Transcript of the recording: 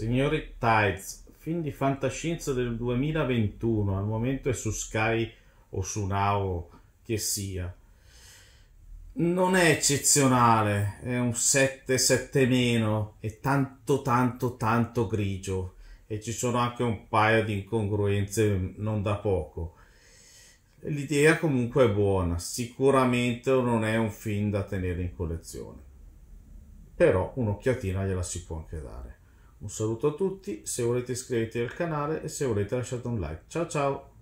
Signori Tides, film di fantascienza del 2021, al momento è su Sky o su Now che sia. Non è eccezionale, è un 7, 7 meno, è tanto tanto tanto grigio e ci sono anche un paio di incongruenze mm, non da poco. L'idea comunque è buona, sicuramente non è un film da tenere in collezione, però un'occhiatina gliela si può anche dare. Un saluto a tutti, se volete iscrivetevi al canale e se volete lasciate un like. Ciao ciao!